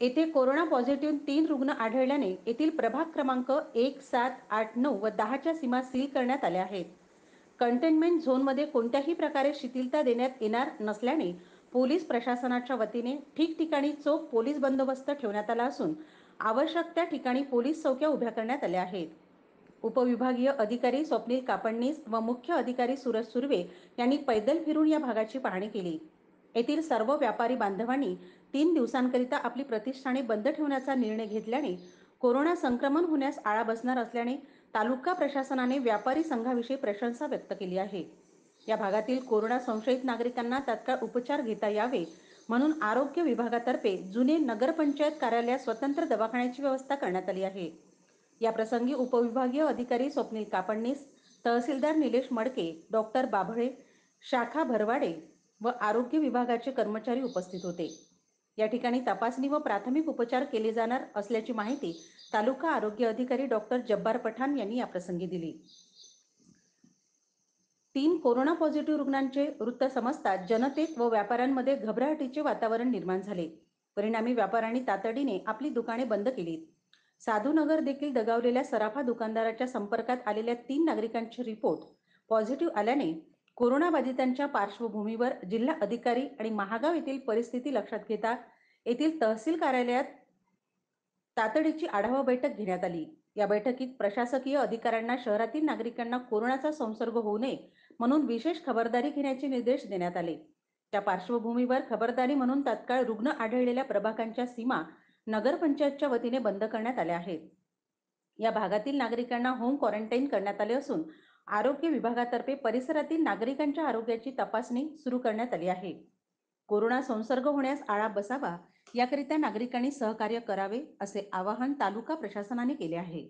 येथे corona positive तीन रुग्ण आढळल्याने येथील प्रभाग क्रमांक एक सात आठ नऊ व दहाच्या सीमा सील करण्यात आल्या आहेत कंटेनमेंट झोनमध्ये कोणत्याही प्रकारे शिथिलता देण्यात येणार नसल्याने पोलीस प्रशासनाच्या वतीने ठिकठिकाणी चोख पोलीस बंदोबस्त ठेवण्यात आला असून आवश्यक त्या ठिकाणी पोलीस चौक्या उभ्या करण्यात आल्या आहेत उपविभागीय अधिकारी स्वप्नील कापडणीस व मुख्य अधिकारी सुरज सुर्वे यांनी पैदल फिरून या भागाची पाहणी केली येथील सर्व व्यापारी बांधवांनी तीन दिवसांकरिता आपली प्रतिष्ठाने बंद ठेवण्याचा निर्णय घेतल्याने कोरोना संक्रमण होण्यास आळा बसणार असल्याने तालुका प्रशासनाने व्यापारी संघाविषयी प्रशंसा व्यक्त केली आहे या भागातील कोरोना संशयित नागरिकांना तत्काळ उपचार घेता यावे म्हणून आरोग्य विभागातर्फे जुने नगरपंचायत कार्यालयात स्वतंत्र दवाखान्याची व्यवस्था करण्यात आली आहे या प्रसंगी उपविभागीय अधिकारी स्वप्नील कापडणीस तहसीलदार निलेश मडके डॉक्टर बाभळे शाखा भरवाडे व आरोग्य विभागाचे कर्मचारी उपस्थित होते या ठिकाणी तपासणी व प्राथमिक उपचार केले जाणार असल्याची माहिती तालुका आरोग्य अधिकारी डॉक्टर जब्बार पठाण यांनी याप्रसंगी दिली तीन कोरोना पॉझिटिव्ह रुग्णांचे वृत्त समजता जनतेत व व्यापाऱ्यांमध्ये घबराहटीचे वातावरण निर्माण झाले परिणामी व्यापाऱ्यांनी तातडीने आपली दुकाने बंद केली साधूनगर देखील दगावलेल्या सराफा दुकानदाराच्या संपर्कात आलेल्या तीन नागरिकांचे रिपोर्ट पॉझिटिव्ह आल्याने कोरोनाबाधितांच्या पार्श्वभूमीवर जिल्हा अधिकारी आणि महागाव येथील परिस्थिती लक्षात घेता येथील तहसील कार्यालयात तातडीची आढावा बैठक घेण्यात आली या बैठकीत प्रशासकीय अधिकाऱ्यांना शहरातील नागरिकांना कोरोनाचा संसर्ग होऊ नये म्हणून विशेष खबरदारी घेण्याचे निर्देश देण्यात आले त्या पार्श्वभूमीवर खबरदारी म्हणून तत्काळ रुग्ण आढळलेल्या प्रभागांच्या सीमा नगरपंचायतच्या वतीने बंद करण्यात आल्या आहेत या भागातील नागरिकांना होम क्वारंटाईन करण्यात आले असून आरोग्य विभागातर्फे परिसरातील नागरिकांच्या आरोग्याची तपासणी सुरू करण्यात आली आहे कोरोना संसर्ग होण्यास आळा बसावा याकरिता नागरिकांनी सहकार्य करावे असे आवाहन तालुका प्रशासनाने केले आहे